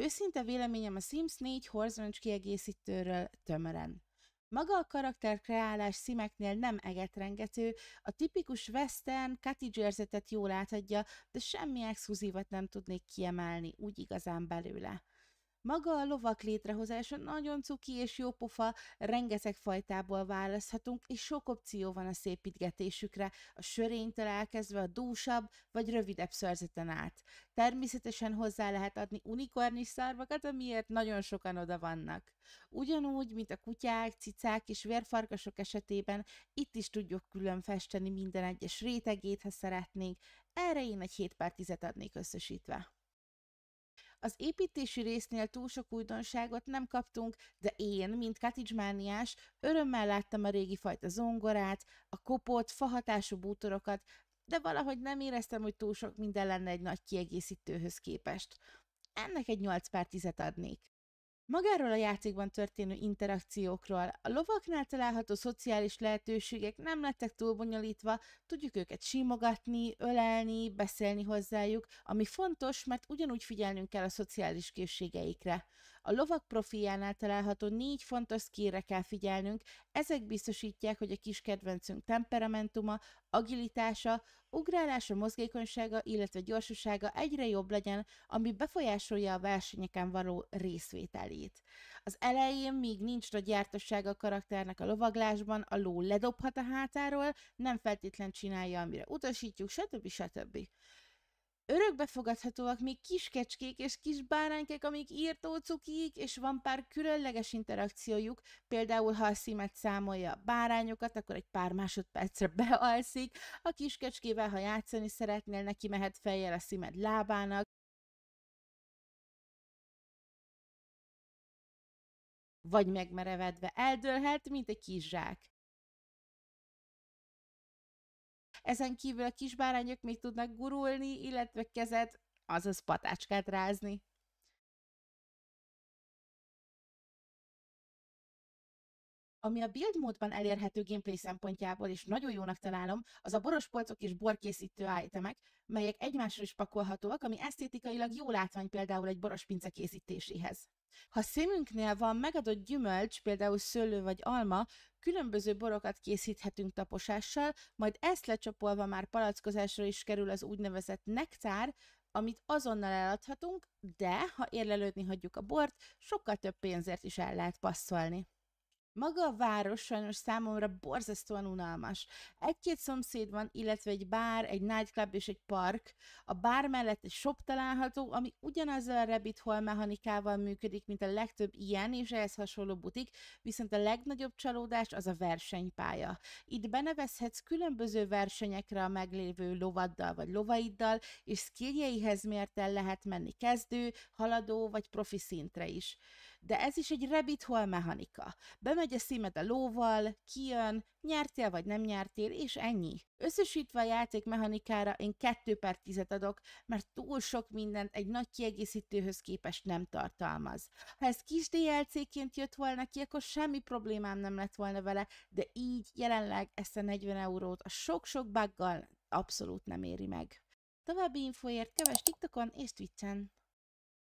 Őszinte véleményem a Sims 4 Horzoncs kiegészítőről tömören. Maga a karakterkreálás szimeknél nem egetrengető, a tipikus western cottage érzetet jól átadja, de semmi exkluzívat nem tudnék kiemelni, úgy igazán belőle. Maga a lovak létrehozása nagyon cuki és pofa, rengeteg fajtából választhatunk, és sok opció van a szépítgetésükre, a sörénytől elkezdve a dúsabb vagy rövidebb szörzeten át. Természetesen hozzá lehet adni unikornis szarvakat, amiért nagyon sokan oda vannak. Ugyanúgy, mint a kutyák, cicák és vérfarkasok esetében, itt is tudjuk külön festeni minden egyes rétegét, ha szeretnénk. Erre én egy 7 per 10 adnék összesítve. Az építési résznél túl sok újdonságot nem kaptunk, de én, mint katicsmániás, örömmel láttam a régi fajta zongorát, a kopott, fahatású bútorokat, de valahogy nem éreztem, hogy túl sok minden lenne egy nagy kiegészítőhöz képest. Ennek egy 8 pár tizet adnék. Magáról a játékban történő interakciókról, a lovaknál található szociális lehetőségek nem lettek túl bonyolítva, tudjuk őket simogatni, ölelni, beszélni hozzájuk, ami fontos, mert ugyanúgy figyelnünk kell a szociális készségeikre. A lovak profiljánál található négy fontos skillre kell figyelnünk, ezek biztosítják, hogy a kis kedvencünk temperamentuma, agilitása, ugrálása, mozgékonysága, illetve gyorsasága egyre jobb legyen, ami befolyásolja a versenyeken való részvételét. Az elején még nincs nagy jártassága a karakternek a lovaglásban, a ló ledobhat a hátáról, nem feltétlen csinálja, amire utasítjuk, stb. stb. Örökbefogadhatóak még kiskecskék és kis báránykek, amik írtó cukik, és van pár különleges interakciójuk, például ha a szímet számolja a bárányokat, akkor egy pár másodpercre bealszik, a kiskecskével, ha játszani szeretnél, neki mehet fejjel a szímed lábának, vagy megmerevedve eldőlhet, mint egy kis zsák. Ezen kívül a kisbárányok még tudnak gurulni, illetve kezet, azaz patácskát rázni. Ami a build módban elérhető gameplay szempontjából is nagyon jónak találom, az a borospolcok és borkészítő itemek, melyek egymásra is pakolhatóak, ami esztétikailag jó látvány például egy borospince készítéséhez. Ha szemünknél van megadott gyümölcs, például szőlő vagy alma, különböző borokat készíthetünk taposással, majd ezt lecsapolva már palackozásra is kerül az úgynevezett nektár, amit azonnal eladhatunk, de ha érlelődni hagyjuk a bort, sokkal több pénzért is el lehet passzolni. Maga a város sajnos számomra borzasztóan unalmas. Egy-két szomszéd van, illetve egy bár, egy nightclub és egy park. A bár mellett egy shop található, ami ugyanazzal a rabbit hole mechanikával működik, mint a legtöbb ilyen és ehhez hasonló butik, viszont a legnagyobb csalódás az a versenypálya. Itt benevezhetsz különböző versenyekre a meglévő lovaddal vagy lovaiddal, és skilljeihez mért el lehet menni kezdő, haladó vagy profi szintre is. De ez is egy rabbit hole mechanika. Bemegy a szímed a lóval, kijön, nyertél vagy nem nyertél, és ennyi. Összesítve a mechanikára én 2 per 10 adok, mert túl sok mindent egy nagy kiegészítőhöz képest nem tartalmaz. Ha ez kis DLC-ként jött volna ki, akkor semmi problémám nem lett volna vele, de így jelenleg ezt a 40 eurót a sok-sok buggal abszolút nem éri meg. További infóért keves TikTokon és Twitchen!